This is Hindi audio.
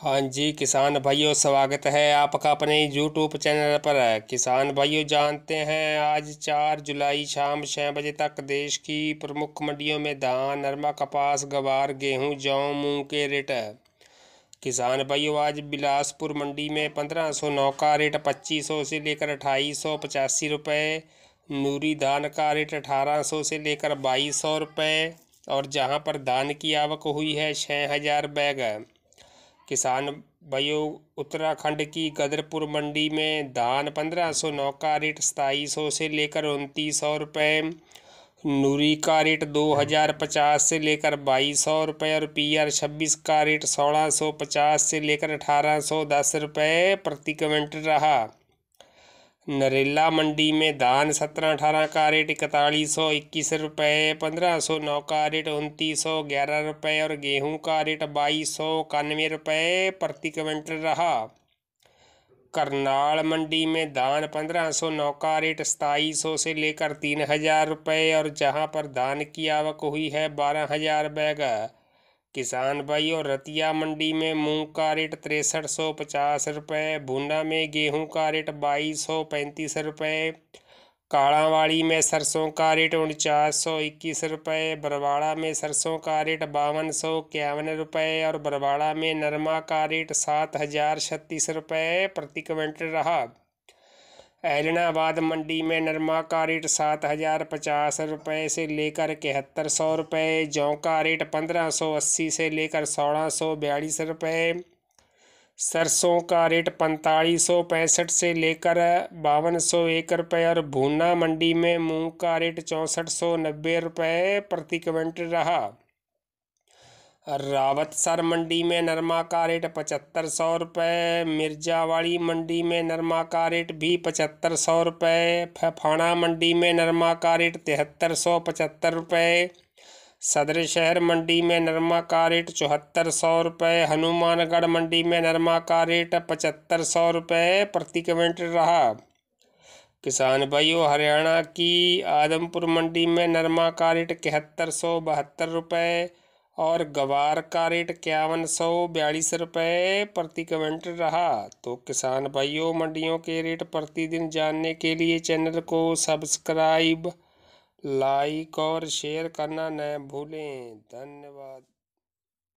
हाँ जी किसान भाइयों स्वागत है आपका अपने यूट्यूब चैनल पर किसान भाइयों जानते हैं आज चार जुलाई शाम छः बजे तक देश की प्रमुख मंडियों में धान नरमा कपास गवार गेहूं जौ मूंग के रेट किसान भाइयों आज बिलासपुर मंडी में पंद्रह सौ नौ का रेट पच्चीस सौ से लेकर अट्ठाईस सौ पचासी रुपये नूरी धान का रेट अठारह सौ से लेकर बाईस सौ रुपये और जहाँ पर धान की आवक हुई है छः हज़ार बैग है किसान भाइयों उत्तराखंड की गदरपुर मंडी में धान पंद्रह सौ नौ का रेट सताईस सौ से लेकर उनतीस सौ रुपये नूरी का रेट दो हज़ार पचास से लेकर बाईस सौ रुपये और पी आर छब्बीस का रेट सोलह सौ पचास से लेकर अठारह सौ दस रुपये प्रति क्विंटल रहा नरेला मंडी में धान सत्रह अठारह का रेट इकतालीस सौ इक्कीस रुपये पंद्रह सौ नौ का रेट उनतीस सौ ग्यारह रुपये और गेहूं का रेट बाईस सौ इक्यानवे रुपये प्रति क्विंटल रहा करनाल मंडी में धान पंद्रह सौ नौ का रेट सताईस सौ से लेकर तीन हज़ार रुपये और जहां पर धान की आवक हुई है बारह हज़ार बैग किसान भाई और रतिया मंडी में मूंग का रेट तिरसठ सौ पचास रुपये भूना में गेहूं का रेट बाईस सौ पैंतीस रुपये काड़ावाड़ी में सरसों का रेट उनचास सौ इक्कीस रुपये बरवाड़ा में सरसों का रेट बावन सौ इक्यावन रुपये और बरवाड़ा में नरमा का रेट सात हज़ार छत्तीस रुपये प्रति क्विंटल रहा एलनाबाद मंडी में नरमा का रेट सात हज़ार पचास रुपये से लेकर इकहत्तर सौ रुपये जौ का रेट पंद्रह सौ अस्सी से लेकर सोलह सौ बयालीस रुपये सरसों का रेट पैंतालीस सौ पैंसठ से लेकर बावन सौ एक रुपये और भूना मंडी में मूंग का रेट चौंसठ सौ नब्बे रुपये प्रति क्विंटल रहा रावत सर मंडी में नरमा का रेट पचहत्तर सौ रुपये मिर्जावाड़ी मंडी में नरमा का रेट भी पचहत्तर सौ रुपये फफाना मंडी में नरमा का रेट तिहत्तर सौ पचहत्तर रुपये सदर शहर मंडी में नरमा का रेट चौहत्तर सौ रुपये हनुमानगढ़ मंडी में नरमा का रेट पचहत्तर सौ रुपये प्रति क्विंटल रहा किसान भाइयों हरियाणा की आदमपुर मंडी में नरमा का रेट इकहत्तर सौ बहत्तर रुपये और गवार का रेट इक्यावन सौ बयालीस रुपये प्रति क्विंटल रहा तो किसान भाइयों मंडियों के रेट प्रतिदिन जानने के लिए चैनल को सब्सक्राइब लाइक और शेयर करना न भूलें धन्यवाद